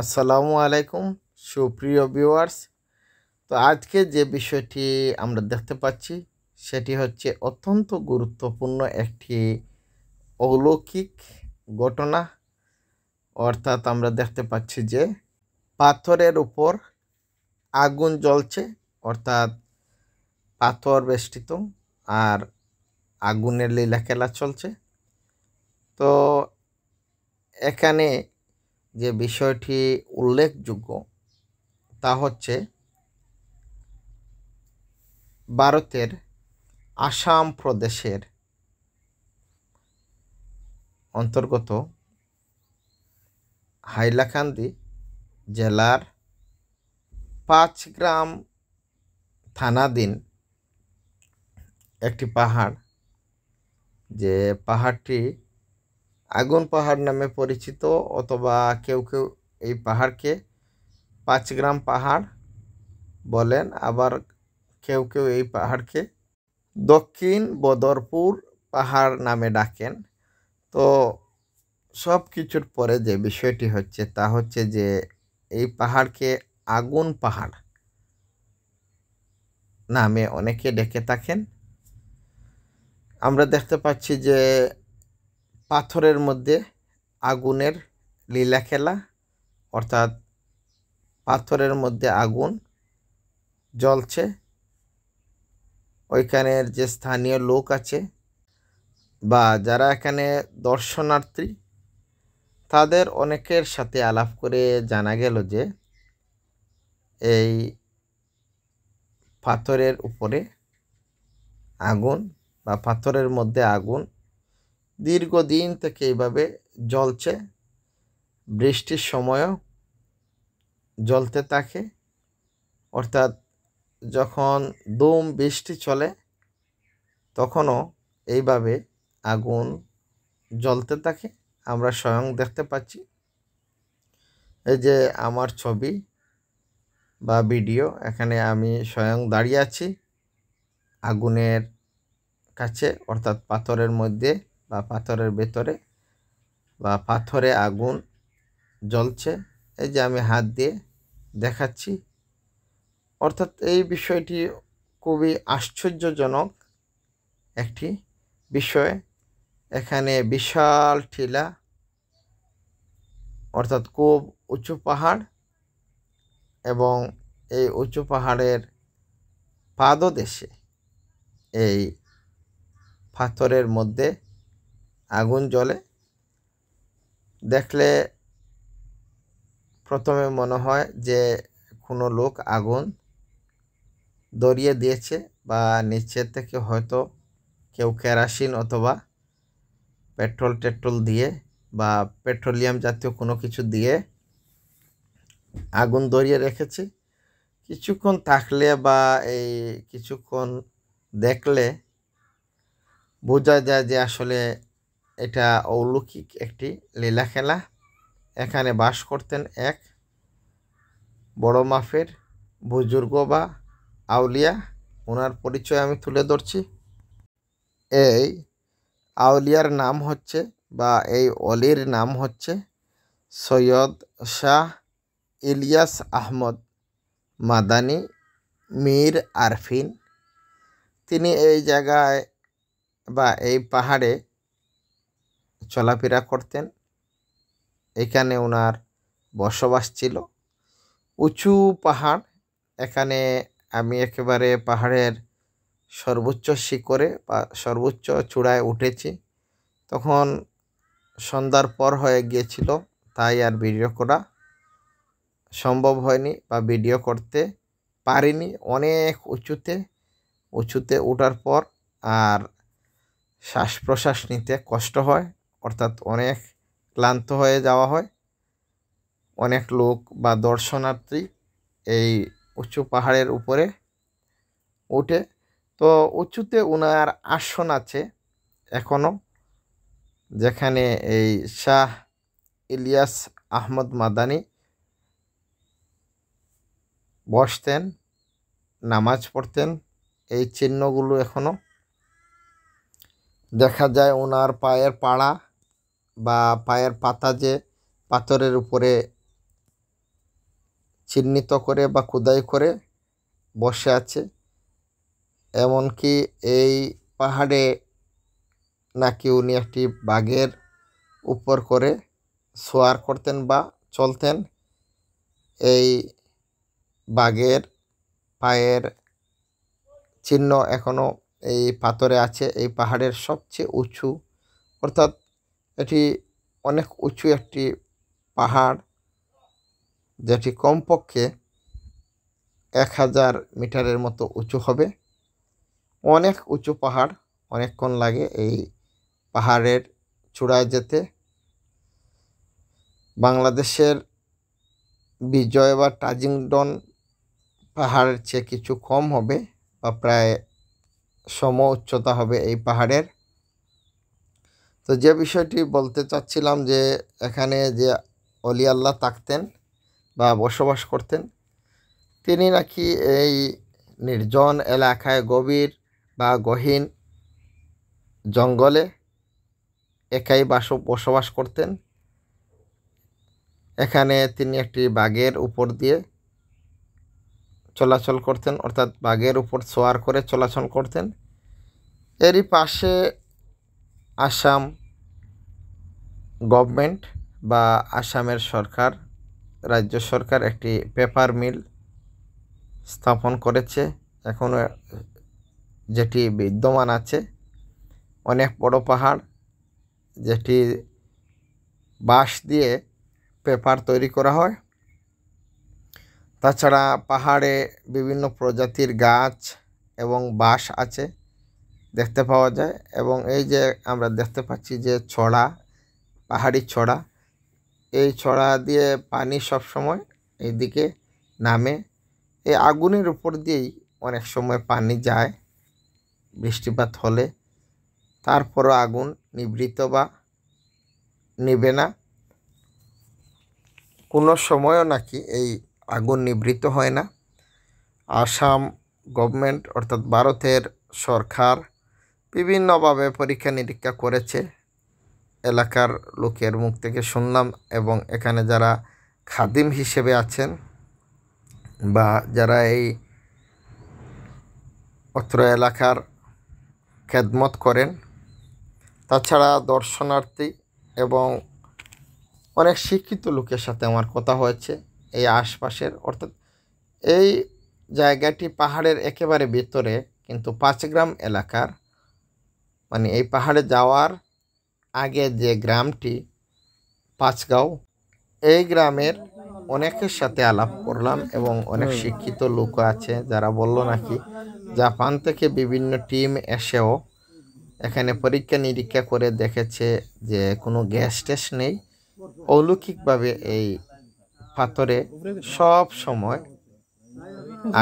আসসালামু আলাইকুম সুপ্রিয় ভিউয়ার্স তো আজকে যে বিষয়টি আমরা দেখতে পাচ্ছি সেটি হচ্ছে অত্যন্ত গুরুত্বপূর্ণ একটি অলৌকিক ঘটনা অর্থাৎ আমরা দেখতে পাচ্ছি যে পাথরের উপর আগুন জ্বলছে অর্থাৎ পাথর বেষ্টিত আর আগুনের লীলা খেলা চলছে তো এখানে যে বিষয়টি উল্লেখযোগ্য তা হচ্ছে ভারতের আসাম প্রদেশের অন্তর্গত হাইলাকান্দি জেলার পাঁচ গ্রাম থানাধীন একটি পাহাড় যে পাহাড়টি আগুন পাহাড় নামে পরিচিত অথবা কেউ কেউ এই পাহাড়কে পাঁচগ্রাম পাহাড় বলেন আবার কেউ কেউ এই পাহাড়কে দক্ষিণ বদরপুর পাহাড় নামে ডাকেন তো সব কিছুর পরে যে বিষয়টি হচ্ছে তা হচ্ছে যে এই পাহাড়কে আগুন পাহাড় নামে অনেকে ডেকে থাকেন আমরা দেখতে পাচ্ছি যে পাথরের মধ্যে আগুনের লীলা খেলা অর্থাৎ পাথরের মধ্যে আগুন জ্বলছে ওইখানের যে স্থানীয় লোক আছে বা যারা এখানে দর্শনার্থী তাদের অনেকের সাথে আলাপ করে জানা গেল যে এই পাথরের উপরে আগুন বা পাথরের মধ্যে আগুন দীর্ঘদিন থেকে এইভাবে জ্বলছে বৃষ্টির সময়ও জ্বলতে থাকে অর্থাৎ যখন দুম বৃষ্টি চলে তখনও এইভাবে আগুন জ্বলতে থাকে আমরা স্বয়ং দেখতে পাচ্ছি এই যে আমার ছবি বা ভিডিও এখানে আমি স্বয়ং দাঁড়িয়ে আছি আগুনের কাছে অর্থাৎ পাথরের মধ্যে বা পাথরের ভেতরে বা পাথরে আগুন জ্বলছে এই যে আমি হাত দিয়ে দেখাচ্ছি অর্থাৎ এই বিষয়টি খুবই আশ্চর্যজনক একটি বিষয় এখানে বিশাল ঠিলা অর্থাৎ খুব উঁচু পাহাড় এবং এই উঁচু পাহাড়ের পাদদেশে এই পাথরের মধ্যে আগুন জ্বলে দেখলে প্রথমে মনে হয় যে কোনো লোক আগুন দরিয়ে দিয়েছে বা নিচের থেকে হয়তো কেউ কেরাসিন অথবা পেট্রোল টেট্রোল দিয়ে বা পেট্রোলিয়াম জাতীয় কোনো কিছু দিয়ে আগুন ধরিয়ে রেখেছে কিছুক্ষণ থাকলে বা এই কিছুক্ষণ দেখলে বোঝা যায় যে আসলে এটা অলৌকিক একটি লীলা খেলা এখানে বাস করতেন এক বড় মাফের বুজুর্গ বা আউলিয়া ওনার পরিচয় আমি তুলে ধরছি এই আউলিয়ার নাম হচ্ছে বা এই অলির নাম হচ্ছে সৈয়দ শাহ ইলিয়াস আহমদ মাদানি মীর আরফিন তিনি এই জায়গায় বা এই পাহাড়ে চলাফেরা করতেন এখানে ওনার বসবাস ছিল উঁচু পাহাড় এখানে আমি একেবারে পাহাড়ের সর্বোচ্চ শিখরে বা সর্বোচ্চ চূড়ায় উঠেছি তখন সন্ধ্যার পর হয়ে গিয়েছিল তাই আর ভিডিও করা সম্ভব হয়নি বা ভিডিও করতে পারিনি অনেক উঁচুতে উঁচুতে ওঠার পর আর শ্বাস প্রশ্বাস নিতে কষ্ট হয় অর্থাৎ অনেক ক্লান্ত হয়ে যাওয়া হয় অনেক লোক বা দর্শনার্থী এই উঁচু পাহাড়ের উপরে ওঠে তো উঁচুতে ওনার আসন আছে এখনও যেখানে এই শাহ ইলিয়াস আহমদ মাদানি বসতেন নামাজ পড়তেন এই চিহ্নগুলো এখনও দেখা যায় ওনার পায়ের পাড়া বা পায়ের পাতা যে পাথরের উপরে চিহ্নিত করে বা খুদাই করে বসে আছে এমনকি এই পাহাড়ে নাকি উনি একটি বাঘের উপর করে সোয়ার করতেন বা চলতেন এই বাঘের পায়ের চিহ্ন এখনও এই পাথরে আছে এই পাহাড়ের সবচেয়ে উঁচু অর্থাৎ এটি অনেক উঁচু একটি পাহাড় যেটি কমপক্ষে এক হাজার মিটারের মতো উঁচু হবে অনেক উঁচু পাহাড় অনেকক্ষণ লাগে এই পাহাড়ের চূড়ায় যেতে বাংলাদেশের বিজয় বা টাজিংডন পাহাড়ের চেয়ে কিছু কম হবে বা প্রায় সম উচ্চতা হবে এই পাহাড়ের তো যে বিষয়টি বলতে চাচ্ছিলাম যে এখানে যে অলি আল্লাহ থাকতেন বা বসবাস করতেন তিনি নাকি এই নির্জন এলাকায় গভীর বা গহীন জঙ্গলে একাই বাস বসবাস করতেন এখানে তিনি একটি বাঘের উপর দিয়ে চলাচল করতেন অর্থাৎ বাঘের উপর সোয়ার করে চলাচল করতেন এরই পাশে আসাম গভর্নমেন্ট বা আসামের সরকার রাজ্য সরকার একটি পেপার মিল স্থাপন করেছে এখনও যেটি বিদ্যমান আছে অনেক বড় পাহাড় যেটি বাঁশ দিয়ে পেপার তৈরি করা হয় তাছাড়া পাহাড়ে বিভিন্ন প্রজাতির গাছ এবং বাঁশ আছে দেখতে পাওয়া যায় এবং এই যে আমরা দেখতে পাচ্ছি যে ছড়া পাহাড়ি ছড়া এই ছড়া দিয়ে পানি সবসময় এইদিকে নামে এই আগুনের উপর দিয়েই অনেক সময় পানি যায় বৃষ্টিপাত হলে তারপরও আগুন নিবৃত বা নিবে না কোনো সময়ও নাকি এই আগুন নিবৃত হয় না আসাম গভর্নমেন্ট অর্থাৎ ভারতের সরকার বিভিন্নভাবে পরীক্ষা নিরীক্ষা করেছে এলাকার লোকের মুখ থেকে শুনলাম এবং এখানে যারা খাদিম হিসেবে আছেন বা যারা এই অত্র এলাকার খেদমত করেন তাছাড়া দর্শনার্থী এবং অনেক শিক্ষিত লোকের সাথে আমার কথা হয়েছে এই আশপাশের অর্থাৎ এই জায়গাটি পাহাড়ের একেবারে ভিতরে কিন্তু পাঁচগ্রাম এলাকার মানে এই পাহাড়ে যাওয়ার আগে যে গ্রামটি পাঁচগাঁও এই গ্রামের অনেকের সাথে আলাপ করলাম এবং অনেক শিক্ষিত লোক আছে যারা বলল নাকি জাপান থেকে বিভিন্ন টিম এসেও এখানে পরীক্ষা নিরীক্ষা করে দেখেছে যে কোনো গ্যাস টেস নেই অলৌকিকভাবে এই পাথরে সব সময়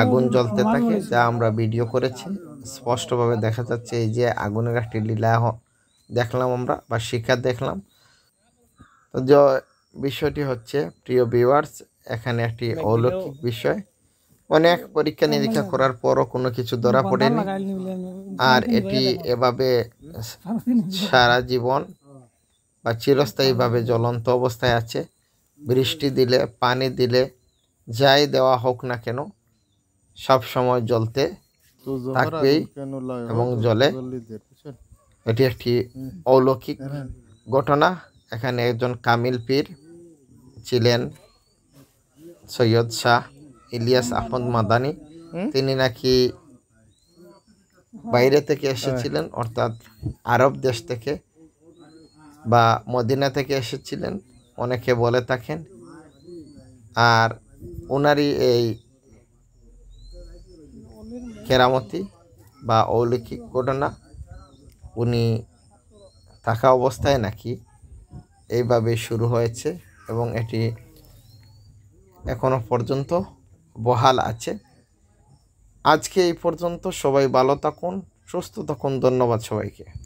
আগুন জ্বলতে থাকে যা আমরা ভিডিও করেছি স্পষ্টভাবে দেখা যাচ্ছে এই যে আগুনের একটি লীলা দেখলাম আমরা বা শিক্ষা দেখলাম তো বিষয়টি হচ্ছে প্রিয় ভিউয়ার্স এখানে একটি অলৌকিক বিষয় অনেক পরীক্ষা নিরীক্ষা করার পরও কোনো কিছু ধরা পড়েনি আর এটি এভাবে সারা জীবন বা চিরস্থায়ীভাবে জ্বলন্ত অবস্থায় আছে বৃষ্টি দিলে পানি দিলে যাই দেওয়া হোক না কেন সব সময় জ্বলতে থাকবেই এবং জলে এটি একটি অলৌকিক ঘটনা এখানে একজন কামিল পীর ছিলেন সৈয়দ শাহ ইলিয়াস আহমদ মাদানি তিনি নাকি বাইরে থেকে এসেছিলেন হ্যাঁ। অর্থাৎ আরব দেশ থেকে বা মদিনা থেকে এসেছিলেন অনেকে বলে থাকেন আর ওনারই এই কেরামতি বা অলৌকিক ঘটনা উনি থাকা অবস্থায় নাকি এইভাবে শুরু হয়েছে এবং এটি এখনও পর্যন্ত বহাল আছে আজকে এই পর্যন্ত সবাই ভালো থাকুন সুস্থ থাকুন ধন্যবাদ সবাইকে